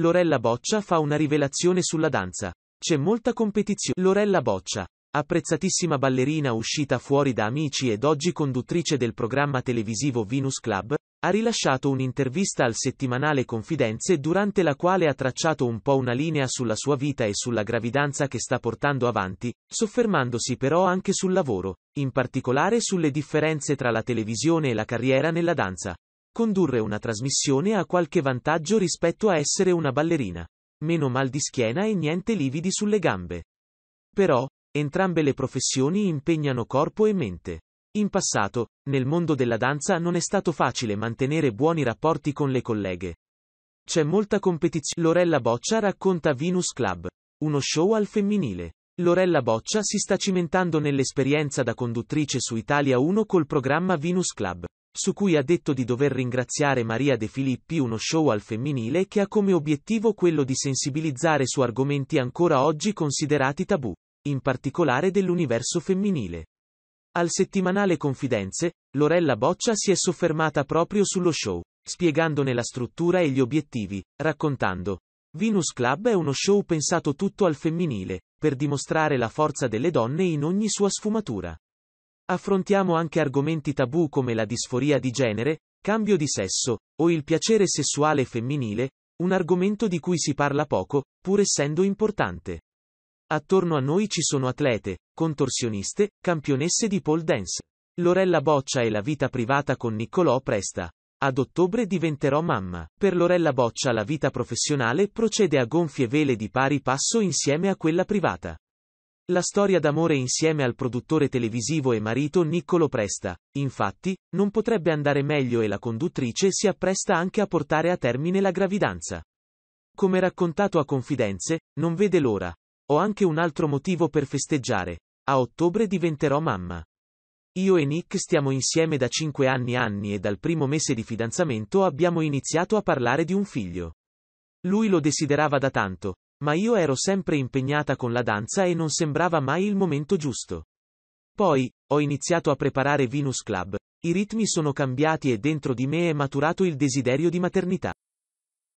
Lorella Boccia fa una rivelazione sulla danza. C'è molta competizione. Lorella Boccia. Apprezzatissima ballerina uscita fuori da amici ed oggi conduttrice del programma televisivo Venus Club, ha rilasciato un'intervista al settimanale Confidenze durante la quale ha tracciato un po' una linea sulla sua vita e sulla gravidanza che sta portando avanti, soffermandosi però anche sul lavoro, in particolare sulle differenze tra la televisione e la carriera nella danza. Condurre una trasmissione ha qualche vantaggio rispetto a essere una ballerina. Meno mal di schiena e niente lividi sulle gambe. Però, entrambe le professioni impegnano corpo e mente. In passato, nel mondo della danza non è stato facile mantenere buoni rapporti con le colleghe. C'è molta competizione. Lorella Boccia racconta Venus Club, uno show al femminile. Lorella Boccia si sta cimentando nell'esperienza da conduttrice su Italia 1 col programma Venus Club, su cui ha detto di dover ringraziare Maria De Filippi uno show al femminile che ha come obiettivo quello di sensibilizzare su argomenti ancora oggi considerati tabù, in particolare dell'universo femminile. Al settimanale Confidenze, Lorella Boccia si è soffermata proprio sullo show, spiegandone la struttura e gli obiettivi, raccontando. Venus Club è uno show pensato tutto al femminile, per dimostrare la forza delle donne in ogni sua sfumatura. Affrontiamo anche argomenti tabù come la disforia di genere, cambio di sesso, o il piacere sessuale femminile, un argomento di cui si parla poco, pur essendo importante. Attorno a noi ci sono atlete, contorsioniste, campionesse di pole dance. Lorella Boccia e la vita privata con Niccolò Presta. Ad ottobre diventerò mamma. Per Lorella Boccia la vita professionale procede a gonfie vele di pari passo insieme a quella privata. La storia d'amore insieme al produttore televisivo e marito Niccolo Presta, infatti, non potrebbe andare meglio e la conduttrice si appresta anche a portare a termine la gravidanza. Come raccontato a Confidenze, non vede l'ora. Ho anche un altro motivo per festeggiare. A ottobre diventerò mamma. Io e Nick stiamo insieme da 5 anni anni e dal primo mese di fidanzamento abbiamo iniziato a parlare di un figlio. Lui lo desiderava da tanto, ma io ero sempre impegnata con la danza e non sembrava mai il momento giusto. Poi, ho iniziato a preparare Venus Club, i ritmi sono cambiati e dentro di me è maturato il desiderio di maternità.